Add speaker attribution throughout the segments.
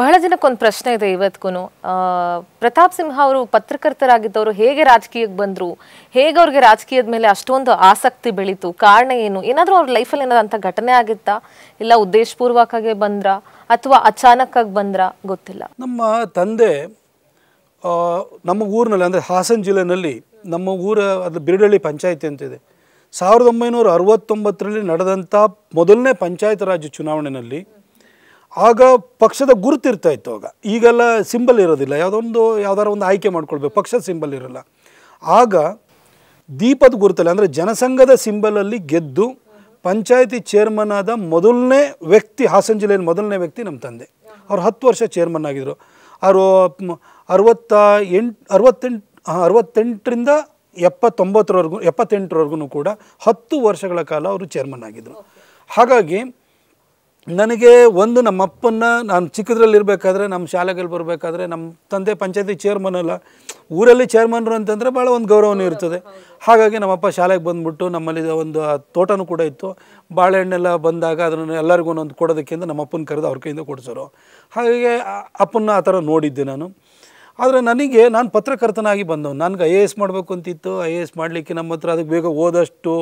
Speaker 1: ಬಹಳ ಜನಕ್ಕೊಂದು ಪ್ರಶ್ನೆ ಇದೆ ಇವತ್ತಿಗೂ ಪ್ರತಾಪ್ ಸಿಂಹ ಅವರು ಪತ್ರಕರ್ತರಾಗಿದ್ದವರು ಹೇಗೆ ರಾಜಕೀಯಕ್ಕೆ ಬಂದರು ಹೇಗೆ ಅವ್ರಿಗೆ ರಾಜಕೀಯದ ಮೇಲೆ ಅಷ್ಟೊಂದು ಆಸಕ್ತಿ ಬೆಳೀತು ಕಾರಣ ಏನು ಏನಾದರೂ ಅವ್ರ ಲೈಫಲ್ಲಿ ಏನಾದ್ರು ಅಂತ ಘಟನೆ ಆಗಿತ್ತಾ ಇಲ್ಲ ಉದ್ದೇಶಪೂರ್ವಕವಾಗಿ ಬಂದ್ರ ಅಥವಾ ಅಚಾನಕ್ಕಾಗಿ ಬಂದ್ರ ಗೊತ್ತಿಲ್ಲ ನಮ್ಮ ತಂದೆ ನಮ್ಮ ಊರಿನಲ್ಲಿ ಅಂದರೆ ಹಾಸನ ಜಿಲ್ಲೆನಲ್ಲಿ ನಮ್ಮ ಊರ ಅದು ಬಿರುಡಳ್ಳಿ ಪಂಚಾಯಿತಿ ಅಂತಿದೆ ಸಾವಿರದ ಒಂಬೈನೂರ ಅರವತ್ತೊಂಬತ್ತರಲ್ಲಿ ನಡೆದಂಥ ಮೊದಲನೇ ಪಂಚಾಯತ್ ರಾಜ್ ಚುನಾವಣೆಯಲ್ಲಿ ಆಗ ಪಕ್ಷದ ಗುರುತಿರ್ತಾ ಇತ್ತು ಆಗ ಈಗೆಲ್ಲ ಸಿಂಬಲ್ ಇರೋದಿಲ್ಲ ಯಾವುದೊಂದು ಯಾವ್ದಾರ ಒಂದು ಆಯ್ಕೆ ಮಾಡ್ಕೊಳ್ಬೇಕು ಪಕ್ಷದ ಸಿಂಬಲ್ ಇರೋಲ್ಲ ಆಗ ದೀಪದ ಗುರುತಲ್ಲಿ ಅಂದರೆ ಜನಸಂಘದ ಸಿಂಬಲಲ್ಲಿ ಗೆದ್ದು ಪಂಚಾಯತಿ ಚೇರ್ಮನ್ ಆದ ಮೊದಲನೇ ವ್ಯಕ್ತಿ ಹಾಸನ ಜಿಲ್ಲೆಯ ಮೊದಲನೇ ವ್ಯಕ್ತಿ ನಮ್ಮ ತಂದೆ ಅವ್ರು ಹತ್ತು ವರ್ಷ ಚೇರ್ಮನ್ ಆಗಿದ್ದರು ಅವರು ಅರವತ್ತ ಎಂಟು ಅರವತ್ತೆಂಟು ಅರವತ್ತೆಂಟರಿಂದ ಎಪ್ಪತ್ತೊಂಬತ್ತರವರೆಗೂ ಎಪ್ಪತ್ತೆಂಟರವರೆಗೂ ಕೂಡ ಹತ್ತು ವರ್ಷಗಳ ಕಾಲ ಅವರು ಚೇರ್ಮನ್ ಆಗಿದ್ದರು ಹಾಗಾಗಿ ನನಗೆ ಒಂದು ನಮ್ಮಪ್ಪನ್ನ ನಾನು ಚಿಕ್ಕದ್ರಲ್ಲಿ ಇರಬೇಕಾದ್ರೆ ನಮ್ಮ ಶಾಲೆಗೆ ಬರಬೇಕಾದ್ರೆ ನಮ್ಮ ತಂದೆ ಪಂಚಾಯತಿ ಚೇರ್ಮನ್ ಅಲ್ಲ ಊರಲ್ಲಿ ಚೇರ್ಮನ್ರು ಅಂತಂದರೆ ಭಾಳ ಒಂದು ಗೌರವನೂ ಇರ್ತದೆ ಹಾಗಾಗಿ ನಮ್ಮಪ್ಪ ಶಾಲೆಗೆ ಬಂದುಬಿಟ್ಟು ನಮ್ಮಲ್ಲಿ ಒಂದು ತೋಟನೂ ಕೂಡ ಇತ್ತು ಬಾಳೆಹಣ್ಣೆಲ್ಲ ಬಂದಾಗ ಅದನ್ನು ಎಲ್ಲರಿಗೂ ಒಂದು ಕೊಡೋದಕ್ಕಿಂತ ನಮ್ಮಪ್ಪನ ಕರೆದು ಅವ್ರ ಕೈಯಿಂದ ಕೊಡಿಸೋರು ಹಾಗಾಗಿ ಅಪ್ಪನ ಆ ಥರ ನೋಡಿದ್ದೆ ನಾನು ಆದರೆ ನನಗೆ ನಾನು ಪತ್ರಕರ್ತನಾಗಿ ಬಂದವನು ನನಗೆ ಐ ಎ ಎಸ್ ಮಾಡಬೇಕು ಅಂತಿತ್ತು ಐ ಎ ಎಸ್ ಮಾಡಲಿಕ್ಕೆ ನಮ್ಮ ಹತ್ರ ಅದಕ್ಕೆ ಬೇಗ ಓದಷ್ಟು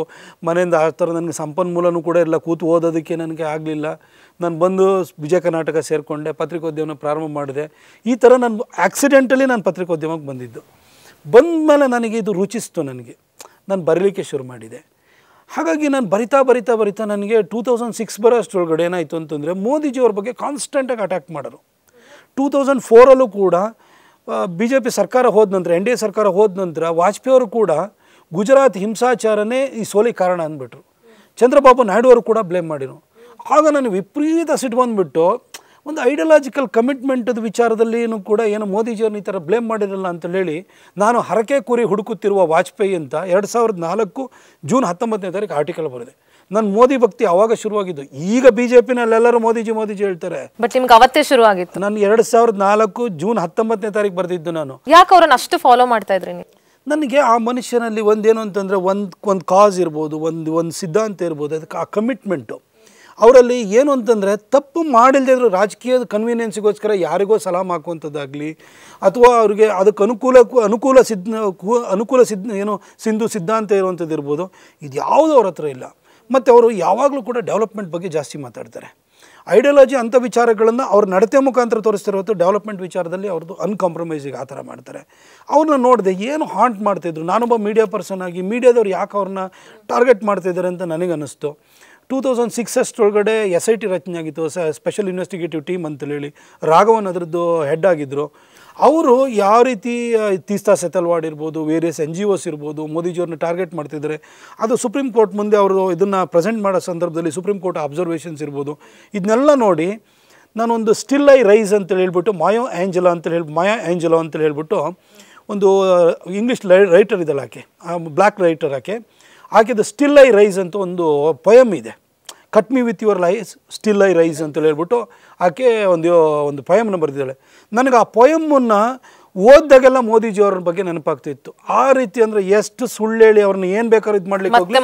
Speaker 1: ಮನೆಯಿಂದ ಆ ಥರ ನನಗೆ ಸಂಪನ್ಮೂಲನೂ ಕೂಡ ಇಲ್ಲ ಕೂತು ಓದೋದಕ್ಕೆ ನನಗೆ ಆಗಲಿಲ್ಲ ನಾನು ಬಂದು ವಿಜಯ ಕರ್ನಾಟಕ ಸೇರಿಕೊಂಡೆ ಪತ್ರಿಕೋದ್ಯಮನ ಪ್ರಾರಂಭ ಮಾಡಿದೆ ಈ ಥರ ನಾನು ಆ್ಯಕ್ಸಿಡೆಂಟಲಿ ನಾನು ಪತ್ರಿಕೋದ್ಯಮಕ್ಕೆ ಬಂದಿದ್ದು ಬಂದ ಮೇಲೆ ನನಗೆ ಇದು ರುಚಿಸ್ತು ನನಗೆ ನಾನು ಬರೀಲಿಕ್ಕೆ ಶುರು ಮಾಡಿದೆ ಹಾಗಾಗಿ ನಾನು ಬರಿತಾ ಬರಿತಾ ಬರಿತಾ ನನಗೆ ಟೂ ತೌಸಂಡ್ ಸಿಕ್ಸ್ ಬರೋ ಅಷ್ಟರೊಳಗಡೆ ಏನಾಯಿತು ಅಂತಂದರೆ ಮೋದಿಜಿಯವ್ರ ಬಗ್ಗೆ ಕಾನ್ಸ್ಟೆಂಟಾಗಿ ಅಟ್ಯಾಕ್ ಮಾಡೋರು ಟೂ ತೌಸಂಡ್ ಫೋರಲ್ಲೂ ಕೂಡ ಬಿ ಜೆ ಪಿ ಸರ್ಕಾರ ಹೋದ ನಂತರ ಎನ್ ಡಿ ಎ ಸರ್ಕಾರ ಹೋದ ನಂತರ ಅವರು ಕೂಡ ಗುಜರಾತ್ ಹಿಂಸಾಚಾರನೇ ಈ ಸೋಲಿಗೆ ಕಾರಣ ಅಂದ್ಬಿಟ್ರು ಚಂದ್ರಬಾಬು ನಾಯ್ಡು ಅವರು ಕೂಡ ಬ್ಲೇಮ್ ಮಾಡಿದ್ರು ಆಗ ನಾನು ವಿಪರೀತ ಸಿಟ್ಟು ಬಂದುಬಿಟ್ಟು ಒಂದು ಐಡಿಯಾಲಜಿಕಲ್ ಕಮಿಟ್ಮೆಂಟದ ವಿಚಾರದಲ್ಲಿ ಏನು ಕೂಡ ಏನು ಮೋದಿಜಿಯವ್ರನ್ನ ಈ ಥರ ಬ್ಲೇಮ್ ಮಾಡಿರಲ್ಲ ಹೇಳಿ ನಾನು ಹರಕೆ ಕುರಿ ಹುಡುಕುತ್ತಿರುವ ವಾಜಪೇಯಿ ಅಂತ ಎರಡು ಸಾವಿರದ ನಾಲ್ಕು ಜೂನ್ ಹತ್ತೊಂಬತ್ತನೇ ತಾರೀಕು ಆರ್ಟಿಕಲ್ ಬರೆದೆ ನನ್ನ ಮೋದಿ ಭಕ್ತಿ ಅವಾಗ ಶುರುವಾಗಿದ್ದು ಈಗ ಬಿ ಜೆ ಪಿನಲ್ಲೆಲ್ಲರೂ ಮೋದಿಜಿ ಮೋದಿಜಿ ಹೇಳ್ತಾರೆ ಬಟ್ ನಿಮ್ಗೆ ಅವತ್ತೇ ಶುರುವಾಗಿತ್ತು ನಾನು ಎರಡು ಸಾವಿರದ ನಾಲ್ಕು ಜೂನ್ ಹತ್ತೊಂಬತ್ತನೇ ತಾರೀಕು ಬರೆದಿದ್ದು ನಾನು ಯಾಕೆ ಅವ್ರನ್ನ ಅಷ್ಟು ಫಾಲೋ ಮಾಡ್ತಾ ಇದ್ರಿ ನನಗೆ ಆ ಮನುಷ್ಯನಲ್ಲಿ ಒಂದೇನು ಅಂತಂದರೆ ಒಂದು ಒಂದು ಕಾಸ್ ಇರ್ಬೋದು ಒಂದು ಒಂದು ಸಿದ್ಧಾಂತ ಇರ್ಬೋದು ಅದಕ್ಕೆ ಆ ಕಮಿಟ್ಮೆಂಟು ಅವರಲ್ಲಿ ಏನು ಅಂತಂದರೆ ತಪ್ಪು ಇದ್ರು ರಾಜಕೀಯದ ಕನ್ವೀನಿಯನ್ಸಿಗೋಸ್ಕರ ಯಾರಿಗೋ ಸಲಾಮ್ ಹಾಕುವಂಥದ್ದಾಗಲಿ ಅಥವಾ ಅವ್ರಿಗೆ ಅದಕ್ಕೆ ಅನುಕೂಲ ಅನುಕೂಲ ಸಿದ್ ಅನುಕೂಲ ಸಿದ್ ಏನು ಸಿಂಧು ಸಿದ್ಧಾಂತ ಇರುವಂಥದ್ದು ಇರ್ಬೋದು ಇದು ಯಾವುದೂ ಅವ್ರ ಹತ್ರ ಇಲ್ಲ ಮತ್ತು ಅವರು ಯಾವಾಗಲೂ ಕೂಡ ಡೆವಲಪ್ಮೆಂಟ್ ಬಗ್ಗೆ ಜಾಸ್ತಿ ಮಾತಾಡ್ತಾರೆ ಐಡಿಯಾಲಜಿ ಅಂಥ ವಿಚಾರಗಳನ್ನು ಅವ್ರ ನಡತೆ ಮುಖಾಂತರ ತೋರಿಸ್ತಿರೋದು ಡೆವಲಪ್ಮೆಂಟ್ ವಿಚಾರದಲ್ಲಿ ಅವ್ರದ್ದು ಅನ್ಕಾಂಪ್ರಮೈಸಿಗೆ ಆ ಥರ ಮಾಡ್ತಾರೆ ಅವ್ರನ್ನ ನೋಡಿದೆ ಏನು ಹಾಂಟ್ ಮಾಡ್ತಿದ್ರು ನಾನೊಬ್ಬ ಮೀಡಿಯಾ ಪರ್ಸನ್ ಆಗಿ ಮೀಡಿಯಾದವ್ರು ಯಾಕೆ ಅವ್ರನ್ನ ಟಾರ್ಗೆಟ್ ಮಾಡ್ತಿದ್ದಾರೆ ಅಂತ ನನಗನ್ನಿಸ್ತು ಟೂ ತೌಸಂಡ್ ಸಿಕ್ಸಸ್ಟ್ ಒಳಗಡೆ ಎಸ್ ಐ ಟಿ ರಚನೆ ಆಗಿತ್ತು ಸ ಸ್ಪೆಷಲ್ ಇನ್ವೆಸ್ಟಿಗೇಟಿವ್ ಟೀಮ್ ಅಂತೇಳಿ ರಾಘವನ್ ಅದರದ್ದು ಹೆಡ್ ಆಗಿದ್ದರು ಅವರು ಯಾವ ರೀತಿ ತೀಸ್ತಾ ಸೆತಲ್ವಾಡ್ ಇರ್ಬೋದು ವೇರಿಯಸ್ ಎನ್ ಜಿ ಓಸ್ ಇರ್ಬೋದು ಮೋದಿಜಿಯವ್ರನ್ನ ಟಾರ್ಗೆಟ್ ಮಾಡ್ತಿದ್ದಾರೆ ಅದು ಸುಪ್ರೀಂ ಕೋರ್ಟ್ ಮುಂದೆ ಅವರು ಇದನ್ನು ಪ್ರೆಸೆಂಟ್ ಮಾಡೋ ಸಂದರ್ಭದಲ್ಲಿ ಸುಪ್ರೀಂ ಕೋರ್ಟ್ ಅಬ್ಸರ್ವೇಷನ್ಸ್ ಇರ್ಬೋದು ಇದನ್ನೆಲ್ಲ ನೋಡಿ ನಾನೊಂದು ಸ್ಟಿಲ್ ಐ ರೈಸ್ ಅಂತೇಳಿ ಹೇಳ್ಬಿಟ್ಟು ಮಾಯೋ ಆ್ಯಂಜಲಾ ಅಂತ ಹೇಳಿ ಮಾಯಾ ಆ್ಯಂಜಲಾ ಅಂತೇಳಿ ಹೇಳ್ಬಿಟ್ಟು ಒಂದು ಇಂಗ್ಲೀಷ್ ಲೈ ರೈಟರ್ ಇದ್ದಲ್ಲ ಆಕೆ ಬ್ಲ್ಯಾಕ್ ರೈಟರ್ ಆಕೆ ಹಾಕಿದ ಸ್ಟಿಲ್ ಐ ರೈಸ್ ಅಂತ ಒಂದು ಪೊಯಮ್ ಇದೆ cut me with your lies still I rise ಅಂತೇಳಿ ಹೇಳ್ಬಿಟ್ಟು ಆಕೆ ಒಂದು ಒಂದು ಪೊಯಮ್ನ ಬರೆದಿದ್ದಾಳೆ ನನಗೆ ಆ ಪೊಯಮನ್ನು ಓದಿದಾಗೆಲ್ಲ ಮೋದಿಜಿಯವರ ಬಗ್ಗೆ ನೆನಪಾಗ್ತಿತ್ತು ಆ ರೀತಿ ಅಂದರೆ ಎಷ್ಟು ಸುಳ್ಳೇಳಿ ಅವ್ರನ್ನ ಏನು ಬೇಕಾದ್ರೂ ಇದು ಮಾಡ್ಲಿಕ್ಕೆ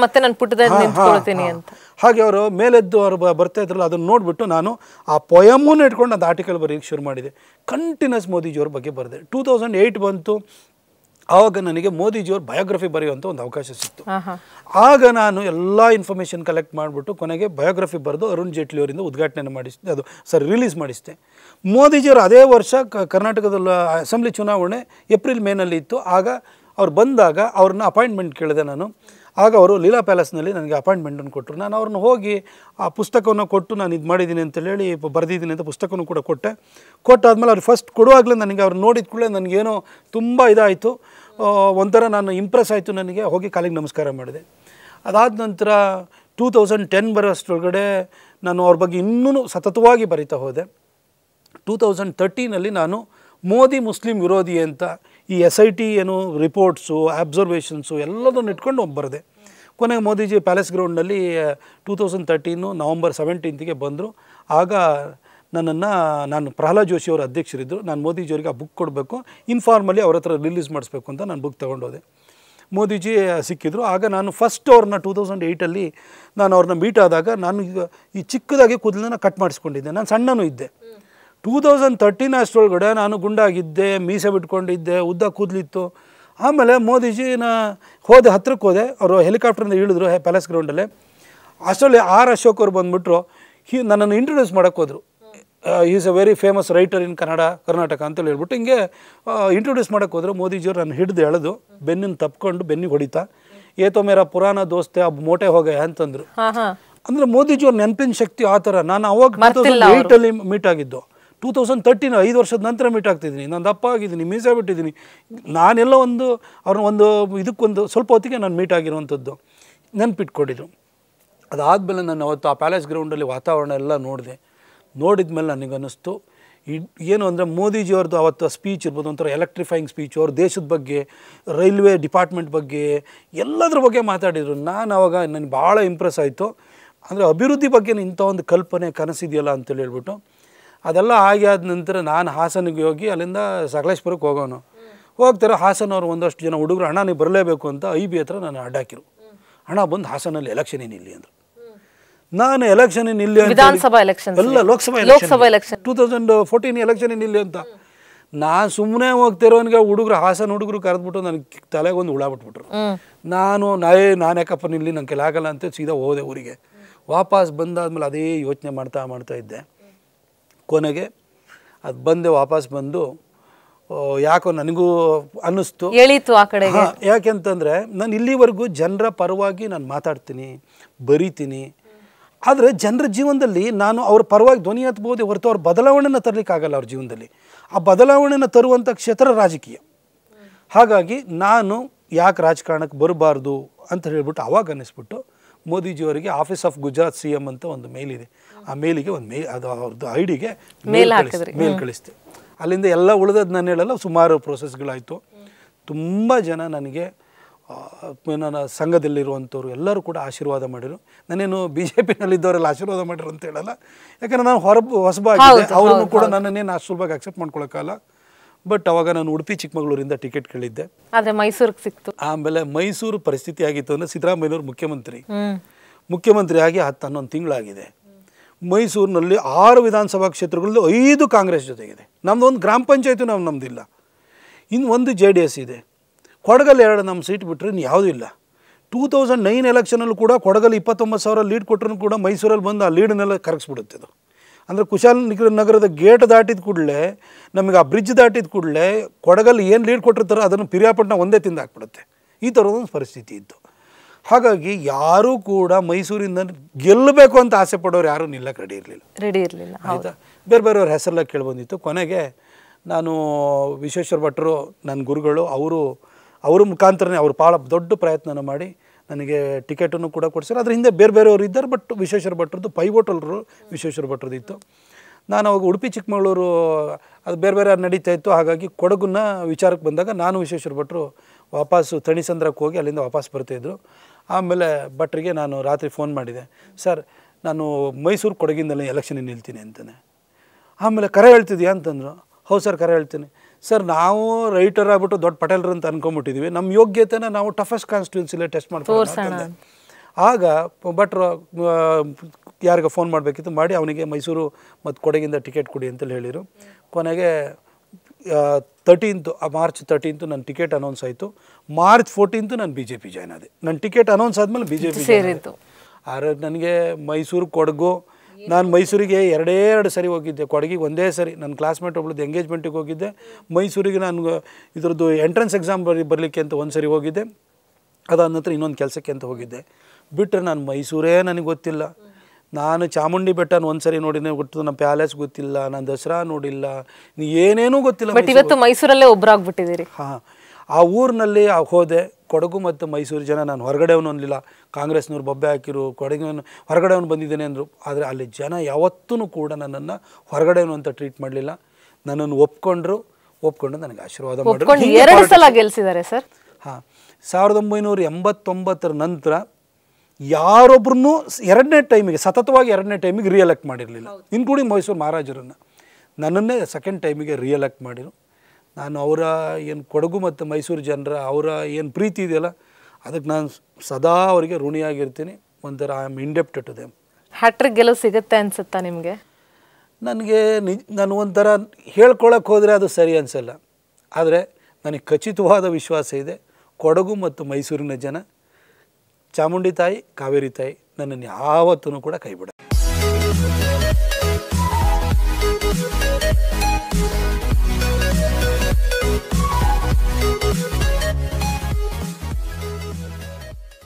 Speaker 1: ಹಾಗೆ ಅವರು ಮೇಲೆದ್ದು ಅವರು ಬರ್ತಾ ಇದ್ರಲ್ಲ ಅದನ್ನು ನೋಡಿಬಿಟ್ಟು ನಾನು ಆ ಪೊಯಮನ್ನು ಇಟ್ಕೊಂಡು ಅದು ಆರ್ಟಿಕಲ್ ಬರೀಕ್ಕೆ ಶುರು ಮಾಡಿದೆ ಕಂಟಿನ್ಯೂಸ್ ಮೋದಿಜಿಯವ್ರ ಬಗ್ಗೆ ಬರೆದೆ ಟೂ ತೌಸಂಡ್ ಏಯ್ಟ್ ಬಂತು ಆವಾಗ ನನಗೆ ಮೋದಿಜಿಯವ್ರ ಬಯೋಗ್ರಫಿ ಬರೆಯುವಂಥ ಒಂದು ಅವಕಾಶ ಸಿಕ್ತು ಆಗ ನಾನು ಎಲ್ಲ ಇನ್ಫಾರ್ಮೇಷನ್ ಕಲೆಕ್ಟ್ ಮಾಡಿಬಿಟ್ಟು ಕೊನೆಗೆ ಬಯೋಗ್ರಫಿ ಬರೆದು ಅರುಣ್ ಜೇಟ್ಲಿ ಅವರಿಂದ ಉದ್ಘಾಟನೆ ಮಾಡಿಸಿದೆ ಅದು ಸರ್ ರಿಲೀಸ್ ಮಾಡಿಸಿದೆ ಮೋದಿಜಿಯವರು ಅದೇ ವರ್ಷ ಕರ್ನಾಟಕದಲ್ಲಿ ಅಸೆಂಬ್ಲಿ ಚುನಾವಣೆ ಏಪ್ರಿಲ್ ಮೇನಲ್ಲಿ ಇತ್ತು ಆಗ ಅವ್ರು ಬಂದಾಗ ಅವ್ರನ್ನ ಅಪಾಯಿಂಟ್ಮೆಂಟ್ ಕೇಳಿದೆ ನಾನು ಆಗ ಅವರು ಲೀಲಾ ಪ್ಯಾಲೇಸ್ನಲ್ಲಿ ನನಗೆ ಅಪಾಯಿಂಟ್ಮೆಂಟನ್ನು ಕೊಟ್ಟರು ನಾನು ಅವ್ರನ್ನ ಹೋಗಿ ಆ ಪುಸ್ತಕವನ್ನು ಕೊಟ್ಟು ನಾನು ಇದು ಮಾಡಿದ್ದೀನಿ ಅಂತೇಳಿ ಬರೆದಿದ್ದೀನಿ ಅಂತ ಪುಸ್ತಕವನ್ನು ಕೂಡ ಕೊಟ್ಟೆ ಕೊಟ್ಟಾದ್ಮೇಲೆ ಅವ್ರು ಫಸ್ಟ್ ಕೊಡುವಾಗಲೇ ನನಗೆ ಅವ್ರು ನೋಡಿದ ಕೂಡಲೇ ನನಗೇನೋ ತುಂಬ ಇದಾಯಿತು ಒಂಥರ ನಾನು ಇಂಪ್ರೆಸ್ ಆಯಿತು ನನಗೆ ಹೋಗಿ ಕಾಲಿಗೆ ನಮಸ್ಕಾರ ಮಾಡಿದೆ ಅದಾದ ನಂತರ ಟೂ ತೌಸಂಡ್ ಟೆನ್ ಬರೋಷ್ಟೊಳಗಡೆ ನಾನು ಅವ್ರ ಬಗ್ಗೆ ಇನ್ನೂ ಸತತವಾಗಿ ಬರಿತಾ ಹೋದೆ ಟೂ ತೌಸಂಡ್ ತರ್ಟೀನಲ್ಲಿ ನಾನು ಮೋದಿ ಮುಸ್ಲಿಂ ವಿರೋಧಿ ಅಂತ ಈ ಎಸ್ ಐ ಟಿ ಏನು ರಿಪೋರ್ಟ್ಸು ಅಬ್ಸರ್ವೇಷನ್ಸು ಎಲ್ಲದನ್ನು ಇಟ್ಕೊಂಡು ಒಬ್ಬ ಕೊನೆಗೆ ಮೋದಿಜಿ ಪ್ಯಾಲೇಸ್ ಗ್ರೌಂಡ್ನಲ್ಲಿ ಟೂ ತೌಸಂಡ್ ತರ್ಟೀನು ನವಂಬರ್ ಸೆವೆಂಟೀನ್ತ್ಗೆ ಬಂದರು ಆಗ ನನ್ನನ್ನು ನಾನು ಪ್ರಹ್ಲಾದ್ ಜೋಶಿ ಅವರ ಅಧ್ಯಕ್ಷರಿದ್ದರು ನಾನು ಮೋದಿಜಿಯವರಿಗೆ ಆ ಬುಕ್ ಕೊಡಬೇಕು ಇನ್ಫಾರ್ಮಲಿ ಅವ್ರ ಹತ್ರ ರಿಲೀಸ್ ಮಾಡಿಸ್ಬೇಕು ಅಂತ ನಾನು ಬುಕ್ ತೊಗೊಂಡೋದೆ ಮೋದಿಜಿ ಸಿಕ್ಕಿದ್ರು ಆಗ ನಾನು ಫಸ್ಟ್ ಅವ್ರನ್ನ ಟೂ ತೌಸಂಡ್ ಏಯ್ಟಲ್ಲಿ ನಾನು ಅವ್ರನ್ನ ಮೀಟ್ ಆದಾಗ ನಾನು ಈಗ ಈ ಚಿಕ್ಕದಾಗಿ ಕೂದಲನ್ನ ಕಟ್ ಮಾಡಿಸ್ಕೊಂಡಿದ್ದೆ ನಾನು ಸಣ್ಣನೂ ಇದ್ದೆ ಟೂ ತೌಸಂಡ್ ತರ್ಟೀನ್ ಅಷ್ಟರೊಳಗಡೆ ನಾನು ಗುಂಡಾಗಿದ್ದೆ ಮೀಸೆ ಬಿಟ್ಕೊಂಡಿದ್ದೆ ಉದ್ದ ಕೂದಲಿತ್ತು ಆಮೇಲೆ ಮೋದಿಜಿನ ಹೋದೆ ಹತ್ರಕ್ಕೆ ಹೋದೆ ಅವರು ಹೆಲಿಕಾಪ್ಟ್ರಿಂದ ಇಳಿದ್ರು ಪ್ಯಾಲೇಸ್ ಗ್ರೌಂಡಲ್ಲಿ ಅಷ್ಟರಲ್ಲಿ ಆರ್ ಅಶೋಕ್ ಅವರು ಬಂದುಬಿಟ್ರು ಹೀ ನನ್ನನ್ನು ಇಂಟ್ರೊಡ್ಯೂಸ್ ಮಾಡೋಕ್ಕೆ ಹೋದರು is a very famous writer in Kannada Karnataka ಅಂತೇಳಿ ಹೇಳ್ಬಿಟ್ಟು ಹಿಂಗೆ ಇಂಟ್ರೊಡ್ಯೂಸ್ ಮಾಡೋಕ್ಕೆ ಹೋದ್ರೆ ಮೋದಿಜಿಯವ್ರು ನಾನು ಹಿಡಿದು ಎಳೆದು ಬೆನ್ನಿನ ತಪ್ಕೊಂಡು ಬೆನ್ನಿಗೆ ಹೊಡಿತಾ ಏತೋ ಮೇರಾ ಪುರಾಣ ದೋಸ್ತೆ ಅಬ್ ಮೋಟೆ ಹೋಗ ಅಂತಂದ್ರು ಅಂದ್ರೆ ಮೋದಿಜಿಯವ್ರ ನೆನಪಿನ ಶಕ್ತಿ ಆ ಥರ ನಾನು ಅವಾಗ ಅಲ್ಲಿ ಮೀಟ್ ಆಗಿದ್ದು ಟೂ ತೌಸಂಡ್ ತರ್ಟೀನ್ ಐದು ವರ್ಷದ ನಂತರ ಮೀಟ್ ಆಗ್ತಿದ್ದೀನಿ ನಾನು ದಪ್ಪ ಆಗಿದ್ದೀನಿ ಬಿಟ್ಟಿದ್ದೀನಿ ನಾನೆಲ್ಲ ಒಂದು ಅವ್ರನ್ನ ಒಂದು ಇದಕ್ಕೊಂದು ಸ್ವಲ್ಪ ಹೊತ್ತಿಗೆ ನಾನು ಮೀಟ್ ಆಗಿರುವಂಥದ್ದು ನೆನಪಿಟ್ಕೊಂಡಿದ್ರು ಅದಾದಮೇಲೆ ನಾನು ಅವತ್ತು ಆ ಪ್ಯಾಲೇಸ್ ಗ್ರೌಂಡಲ್ಲಿ ವಾತಾವರಣ ಎಲ್ಲ ನೋಡಿದೆ ನೋಡಿದ ಮೇಲೆ ನನಗನ್ನಿಸ್ತು ಇ ಏನು ಅಂದರೆ ಮೋದಿಜಿಯವ್ರದ್ದು ಅವತ್ತು ಸ್ಪೀಚ್ ಇರ್ಬೋದು ಒಂಥರ ಎಲೆಕ್ಟ್ರಿಫೈಯಿಂಗ್ ಸ್ಪೀಚ್ ಅವ್ರ ದೇಶದ ಬಗ್ಗೆ ರೈಲ್ವೆ ಡಿಪಾರ್ಟ್ಮೆಂಟ್ ಬಗ್ಗೆ ಎಲ್ಲದ್ರ ಬಗ್ಗೆ ಮಾತಾಡಿದರು ನಾನು ಅವಾಗ ನನಗೆ ಭಾಳ ಇಂಪ್ರೆಸ್ ಆಯಿತು ಅಂದರೆ ಅಭಿವೃದ್ಧಿ ಬಗ್ಗೆ ಇಂಥ ಒಂದು ಕಲ್ಪನೆ ಕನಸಿದೆಯಲ್ಲ ಅಂತೇಳಿ ಹೇಳ್ಬಿಟ್ಟು ಅದೆಲ್ಲ ಆಗಿ ಆದ ನಂತರ ನಾನು ಹಾಸನಿಗೆ ಹೋಗಿ ಅಲ್ಲಿಂದ ಸಕಲೇಶ್ಪುರಕ್ಕೆ ಹೋಗೋನು ಹೋಗ್ತಾರೆ ಹಾಸನವ್ರು ಒಂದಷ್ಟು ಜನ ಹುಡುಗರು ಹಣ ನೀವು ಬರಲೇಬೇಕು ಅಂತ ಐ ಬಿ ಹತ್ರ ನಾನು ಅಡ್ಡಾಕಿರು ಹಣ ಬಂದು ಹಾಸನಲ್ಲಿ ಎಲೆಕ್ಷನ್ ಏನಿಲ್ಲ ಅಂದರು ನಾನು ಎಲೆಕ್ಷನ್ ಇಲ್ಲಿ ವಿಧಾನಸಭಾ ಎಲೆಕ್ಷನ್ ಎಲ್ಲ Lok Sabha Lok Sabha election two thousand fourteen election in ಇಲ್ಲಿ ಅಂತ ನಾನು ಸುಮ್ಮನೆ ಹೋಗ್ತಿರೋನ್ಗೆ ಹುಡುಗರು ಹಾಸನ ಹುಡುಗರು ಕರೆದ್ಬಿಟ್ಟು ನನಗೆ ತಲೆಗೆ ಒಂದು ಹುಳ ಬಿಟ್ಬಿಟ್ರು ನಾನು ನಾಯೇ ನಾನು ಯಾಕಪ್ಪ ನಿಲ್ಲಿ ನನ್ನ ಕೆಲಾಗಲ್ಲ ಅಂತ ಸೀದಾ ಹೋದೆ ಊರಿಗೆ ವಾಪಸ್ ಬಂದಾದ್ಮೇಲೆ ಅದೇ ಯೋಚನೆ ಮಾಡ್ತಾ ಮಾಡ್ತಾ ಇದ್ದೆ ಕೊನೆಗೆ ಅದು ಬಂದೆ ವಾಪಸ್ ಬಂದು ಯಾಕೋ ನನಗೂ ಅನ್ನಿಸ್ತು ಹೇಳಿತು ಆ ಕಡೆ ಯಾಕೆಂತಂದರೆ ನಾನು ಇಲ್ಲಿವರೆಗೂ ಜನರ ಪರವಾಗಿ ನಾನು ಮಾತಾಡ್ತೀನಿ ಬರೀತೀನಿ ಆದರೆ ಜನರ ಜೀವನದಲ್ಲಿ ನಾನು ಅವ್ರ ಪರವಾಗಿ ಧ್ವನಿ ಹತ್ಬೋದೇ ಹೊರತು ಅವ್ರ ಬದಲಾವಣೆನ ತರಲಿಕ್ಕಾಗಲ್ಲ ಅವ್ರ ಜೀವನದಲ್ಲಿ ಆ ಬದಲಾವಣೆನ ತರುವಂಥ ಕ್ಷೇತ್ರ ರಾಜಕೀಯ ಹಾಗಾಗಿ ನಾನು ಯಾಕೆ ರಾಜಕಾರಣಕ್ಕೆ ಬರಬಾರ್ದು ಅಂತ ಹೇಳಿಬಿಟ್ಟು ಅವಾಗ ಅನ್ನಿಸ್ಬಿಟ್ಟು ಮೋದಿಜಿಯವರಿಗೆ office of Gujarat C M ಅಂತ ಒಂದು ಮೇಲ್ ಇದೆ ಆ ಮೇಲಿಗೆ ಒಂದು ಮೇಲ್ ಅದು ಅವ್ರದ್ದು ಐಡಿಗೆ ಮೇಲ್ ಮೇಲ್ ಕಳಿಸ್ತೆ ಅಲ್ಲಿಂದ ಎಲ್ಲ ಉಳಿದದ್ದು ನಾನು ಹೇಳಲ್ಲ ಸುಮಾರು ಪ್ರೊಸೆಸ್ಗಳಾಯಿತು ತುಂಬ ಜನ ನನಗೆ ನನ್ನ ಸಂಘದಲ್ಲಿರುವಂಥವ್ರು ಎಲ್ಲರೂ ಕೂಡ ಆಶೀರ್ವಾದ ಮಾಡಿದರು ನಾನೇನು ಬಿ ಜೆ ಪಿನಲ್ಲಿದ್ದವರೆಲ್ಲ ಆಶೀರ್ವಾದ ಮಾಡಿರು ಅಂತ ಹೇಳಲ್ಲ ಯಾಕಂದ್ರೆ ನಾನು ಹೊರ ಹೊಸಬಾಗಿ ಅವರನ್ನು ಕೂಡ ನನ್ನನ್ನೇನು ಅಷ್ಟು ಸುಲಭವಾಗಿ ಅಕ್ಸೆಪ್ಟ್ ಮಾಡ್ಕೊಳಕ್ಕಲ್ಲ ಬಟ್ ಅವಾಗ ನಾನು ಉಡುಪಿ ಚಿಕ್ಕಮಗಳೂರಿಂದ ಟಿಕೆಟ್ ಕೇಳಿದ್ದೆ ಆದರೆ ಮೈಸೂರಿಗೆ ಸಿಕ್ತು ಆಮೇಲೆ ಮೈಸೂರು ಪರಿಸ್ಥಿತಿ ಆಗಿತ್ತು ಅಂದರೆ ಸಿದ್ದರಾಮಯ್ಯವರು ಮುಖ್ಯಮಂತ್ರಿ ಮುಖ್ಯಮಂತ್ರಿ ಆಗಿ ಹತ್ತು ಹನ್ನೊಂದು ತಿಂಗಳಾಗಿದೆ ಮೈಸೂರಿನಲ್ಲಿ ಆರು ವಿಧಾನಸಭಾ ಕ್ಷೇತ್ರಗಳಲ್ಲಿ ಐದು ಕಾಂಗ್ರೆಸ್ ಜೊತೆಗಿದೆ ಒಂದು ಗ್ರಾಮ ಪಂಚಾಯತಿ ನಾವು ನಮ್ಮದಿಲ್ಲ ಇನ್ನು ಒಂದು ಜೆ ಡಿ ಎಸ್ ಇದೆ ಕೊಡಗಲ್ಲಿ ಎರಡು ನಮ್ಮ ಸೀಟ್ ಬಿಟ್ಟರೆ ಇನ್ನು ಯಾವುದೂ ಇಲ್ಲ ಟೂ ತೌಸಂಡ್ ನೈನ್ ಎಲೆಕ್ಷನಲ್ಲೂ ಕೂಡ ಕೊಡಗಲ್ಲಿ ಇಪ್ಪತ್ತೊಂಬತ್ತು ಸಾವಿರ ಲೀಡ್ ಕೊಟ್ಟರು ಕೂಡ ಮೈಸೂರಲ್ಲಿ ಬಂದು ಆ ಲೀಡನ್ನೆಲ್ಲ ಕರಗಿಸ್ಬಿಡುತ್ತೆ ಅದು ಅಂದರೆ ಕುಶಾಲ ನಗರದ ಗೇಟ್ ದಾಟಿದ ಕೂಡಲೇ ನಮಗೆ ಆ ಬ್ರಿಡ್ಜ್ ದಾಟಿದ ಕೂಡಲೇ ಕೊಡಗಲ್ಲಿ ಏನು ಲೀಡ್ ಕೊಟ್ಟಿರ್ತಾರೋ ಅದನ್ನು ಪಿರಿಯಾಪಟ್ಟಣ ಒಂದೇ ತಿಂದು ಹಾಕ್ಬಿಡುತ್ತೆ ಈ ಥರದೊಂದು ಪರಿಸ್ಥಿತಿ ಇತ್ತು ಹಾಗಾಗಿ ಯಾರೂ ಕೂಡ ಮೈಸೂರಿಂದ ಗೆಲ್ಲಬೇಕು ಅಂತ ಆಸೆ ಪಡೋರು ಯಾರೂ ನಿಲ್ಲಕ್ಕೆ ರೆಡಿ ಇರಲಿಲ್ಲ ರೆಡಿ ಇರಲಿಲ್ಲ ಆಯಿತಾ ಬೇರೆ ಬೇರೆಯವ್ರ ಹೆಸರೆಲ್ಲ ಕೇಳಿಬಂದಿತ್ತು ಕೊನೆಗೆ ನಾನು ವಿಶ್ವೇಶ್ವರ ಭಟ್ರು ನನ್ನ ಗುರುಗಳು ಅವರು ಅವರ ಮುಖಾಂತರನೇ ಅವರು ಭಾಳ ದೊಡ್ಡ ಪ್ರಯತ್ನನ ಮಾಡಿ ನನಗೆ ಟಿಕೆಟನ್ನು ಕೂಡ ಕೊಡಿಸಿದ್ರು ಅದ್ರ ಹಿಂದೆ ಬೇರೆ ಬೇರೆಯವರು ಇದ್ದಾರೆ ಬಟ್ ವಿಶ್ವೇಶ್ವರ ಭಟ್ರದ್ದು ಪೈವೋಟಲ್ರು ವಿಶ್ವೇಶ್ವರ ಭಟ್ರದ್ದು ಇತ್ತು ನಾನು ಅವಾಗ ಉಡುಪಿ ಚಿಕ್ಕಮಗಳೂರು ಅದು ಬೇರೆ ಬೇರೆ ನಡೀತಾ ಇತ್ತು ಹಾಗಾಗಿ ಕೊಡಗುನ ವಿಚಾರಕ್ಕೆ ಬಂದಾಗ ನಾನು ವಿಶ್ವೇಶ್ವರ ಭಟ್ರು ವಾಪಸ್ಸು ತಣಿಸಂದ್ರಕ್ಕೆ ಹೋಗಿ ಅಲ್ಲಿಂದ ವಾಪಸ್ ಬರ್ತಾಯಿದ್ರು ಆಮೇಲೆ ಭಟ್ರಿಗೆ ನಾನು ರಾತ್ರಿ ಫೋನ್ ಮಾಡಿದೆ ಸರ್ ನಾನು ಮೈಸೂರು ಕೊಡಗಿಂದಲೇ ಎಲೆಕ್ಷನಿಗೆ ನಿಲ್ತೀನಿ ಅಂತಾನೆ ಆಮೇಲೆ ಕರೆ ಹೇಳ್ತಿದ್ಯಾ ಅಂತಂದರು ಹೌದು ಸರ್ ಕರೆ ಹೇಳ್ತೀನಿ ಸರ್ ನಾವು ರೈಟರ್ ಆಗ್ಬಿಟ್ಟು ದೊಡ್ಡ ಪಟೇಲ್ರು ಅಂತ ಅನ್ಕೊಂಡ್ಬಿಟ್ಟಿದ್ವಿ ನಮ್ಮ ಯೋಗ್ಯತೆನ ನಾವು ಟಫೆಸ್ಟ್ ಕಾನ್ಸ್ಟಿಟ್ಯೂನ್ಸಿಲೇ ಟೆಸ್ಟ್ ಮಾಡ್ತೀವಿ ಆಗ ಭಟ್ರು ಯಾರಿಗ ಫೋನ್ ಮಾಡಬೇಕಿತ್ತು ಮಾಡಿ ಅವನಿಗೆ ಮೈಸೂರು ಮತ್ತು ಕೊಡಗಿಂದ ಟಿಕೆಟ್ ಕೊಡಿ ಅಂತೇಳಿ ಹೇಳಿದರು ಕೊನೆಗೆ ತರ್ಟೀನ್ತು ಮಾರ್ಚ್ ತರ್ಟೀನ್ತು ನನ್ನ ಟಿಕೆಟ್ ಅನೌನ್ಸ್ ಆಯಿತು ಮಾರ್ಚ್ ಫೋರ್ಟೀನ್ತು ನಾನು ಬಿ ಜೆ ಪಿ ಜಾಯ್ನ್ ಆದೆ ನನ್ನ ಟಿಕೆಟ್ ಅನೌನ್ಸ್ ಆದಮೇಲೆ ಬಿ ಜೆ ಪಿ ಸೇರಿತ್ತು ಆದರೆ ನನಗೆ ಮೈಸೂರು ಕೊಡಗು ನಾನು ಮೈಸೂರಿಗೆ ಎರಡೇ ಎರಡು ಸರಿ ಹೋಗಿದ್ದೆ ಕೊಡಗಿಗೆ ಒಂದೇ ಸರಿ ನನ್ನ ಕ್ಲಾಸ್ಮೇಟ್ ಒಬ್ಳದ್ದು ಎಂಗೇಜ್ಮೆಂಟಿಗೆ ಹೋಗಿದ್ದೆ ಮೈಸೂರಿಗೆ ನಾನು ಇದ್ರದ್ದು ಎಂಟ್ರೆನ್ಸ್ ಎಕ್ಸಾಮ್ ಬರಿ ಬರಲಿಕ್ಕೆ ಅಂತ ಒಂದು ಸರಿ ಹೋಗಿದ್ದೆ ಅದಾದ ನಂತರ ಇನ್ನೊಂದು ಕೆಲಸಕ್ಕೆ ಅಂತ ಹೋಗಿದ್ದೆ ಬಿಟ್ಟರೆ ನಾನು ಮೈಸೂರೇ ನನಗೆ ಗೊತ್ತಿಲ್ಲ ನಾನು ಚಾಮುಂಡಿ ಬೆಟ್ಟನ ಸರಿ ನೋಡಿನೇ ಗೊತ್ತು ನಮ್ಮ ಪ್ಯಾಲೇಸ್ ಗೊತ್ತಿಲ್ಲ ನಾನು ದಸರಾ ನೋಡಿಲ್ಲ ಏನೇನೂ ಗೊತ್ತಿಲ್ಲ ಇವತ್ತು ಮೈಸೂರಲ್ಲೇ ಒಬ್ಬರಾಗ್ಬಿಟ್ಟಿದ್ದೀರಿ ಹಾಂ ಆ ಊರಿನಲ್ಲಿ ಹೋದೆ ಕೊಡಗು ಮತ್ತು ಮೈಸೂರು ಜನ ನಾನು ಹೊರಗಡೆವನು ಅನ್ನಲಿಲ್ಲ ಕಾಂಗ್ರೆಸ್ನವ್ರು ಬೊಬ್ಬೆ ಹಾಕಿರು ಕೊಡಗಿನ ಹೊರಗಡೆವನು ಬಂದಿದ್ದೇನೆ ಅಂದರು ಆದರೆ ಅಲ್ಲಿ ಜನ ಯಾವತ್ತೂ ಕೂಡ ನನ್ನನ್ನು ಹೊರಗಡೆವನು ಅಂತ ಟ್ರೀಟ್ ಮಾಡಲಿಲ್ಲ ನನ್ನನ್ನು ಒಪ್ಕೊಂಡ್ರು ಒಪ್ಕೊಂಡು ನನಗೆ ಆಶೀರ್ವಾದ ಮಾಡಿದ್ರು ಸಲ ಗೆಲ್ಲಿಸಿದ್ದಾರೆ ಸರ್ ಹಾಂ ಸಾವಿರದ ಒಂಬೈನೂರ ಎಂಬತ್ತೊಂಬತ್ತರ ನಂತರ ಯಾರೊಬ್ಬರನ್ನೂ ಎರಡನೇ ಟೈಮಿಗೆ ಸತತವಾಗಿ ಎರಡನೇ ಟೈಮಿಗೆ ರಿಯಲೆಕ್ಟ್ ಮಾಡಿರಲಿಲ್ಲ ಇನ್ಕ್ಲೂಡಿಂಗ್ ಮೈಸೂರು ಮಹಾರಾಜರನ್ನು ನನ್ನನ್ನೇ ಸೆಕೆಂಡ್ ಟೈಮಿಗೆ ರಿಯಲೆಕ್ಟ್ ಮಾಡಿರು ನಾನು ಅವರ ಏನು ಕೊಡಗು ಮತ್ತು ಮೈಸೂರು ಜನರ ಅವರ ಏನು ಪ್ರೀತಿ ಇದೆಯಲ್ಲ ಅದಕ್ಕೆ ನಾನು ಸದಾ ಅವರಿಗೆ ಋಣಿಯಾಗಿರ್ತೀನಿ ಒಂಥರ I am indebted to them hat trick ಗೆಲುವು ಸಿಗುತ್ತೆ ಅನಿಸುತ್ತಾ ನಿಮಗೆ ನನಗೆ ನಿಜ ನಾನು ಒಂಥರ ಹೇಳ್ಕೊಳಕ್ಕೆ ಹೋದರೆ ಅದು ಸರಿ ಅನಿಸಲ್ಲ ಆದರೆ ನನಗೆ ಖಚಿತವಾದ ವಿಶ್ವಾಸ ಇದೆ ಕೊಡಗು ಮತ್ತು ಮೈಸೂರಿನ ಜನ ಚಾಮುಂಡಿ ತಾಯಿ ಕಾವೇರಿ ತಾಯಿ ನನ್ನನ್ನು ಯಾವತ್ತೂ ಕೂಡ ಕೈಬಿಡ